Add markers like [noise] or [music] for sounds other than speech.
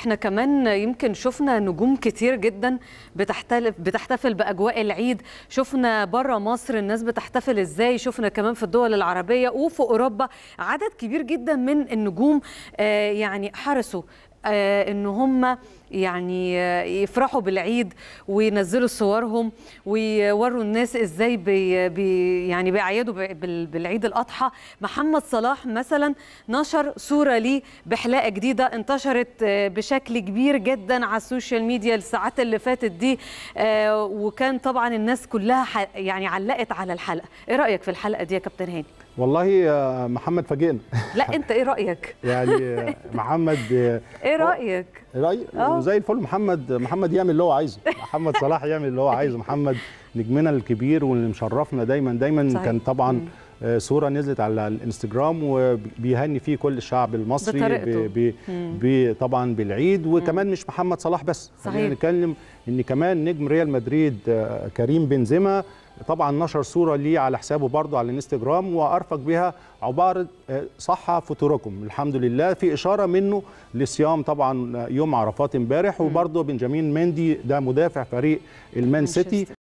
احنا كمان يمكن شفنا نجوم كتير جدا بتحتلف بتحتفل باجواء العيد شفنا بره مصر الناس بتحتفل ازاي شفنا كمان في الدول العربيه وفي اوروبا عدد كبير جدا من النجوم آه، يعني حرسوا آه، ان هم يعني آه، يفرحوا بالعيد وينزلوا صورهم ويوروا الناس ازاي بي يعني بيعيدوا بالعيد الاضحى محمد صلاح مثلا نشر صوره ليه بحلاقه جديده انتشرت آه، بشكل كبير جدا على السوشيال ميديا الساعات اللي فاتت دي وكان طبعا الناس كلها يعني علقت على الحلقه ايه رايك في الحلقه دي يا كابتن هاني والله محمد فاجئنا [laughs] لا انت ايه رايك [laughs] يعني محمد [laughs] ايه رايك راي آه. زي الفل محمد محمد يعمل اللي هو عايزه محمد صلاح يعمل اللي هو عايزه محمد نجمنا الكبير واللي مشرفنا دايما دايما صحيح. كان طبعا آه، صوره نزلت على الانستجرام وبيهني فيه كل الشعب المصري ب... طبعا بالعيد وكمان مش محمد صلاح بس صحيح نتكلم ان كمان نجم ريال مدريد آه، كريم بنزيما طبعا نشر صوره ليه على حسابه برضه على الانستجرام وارفق بها عباره آه، صحه فطوركم الحمد لله في اشاره منه لصيام طبعا يوم عرفات امبارح وبرضه بنجامين مندي ده مدافع فريق المان سيتي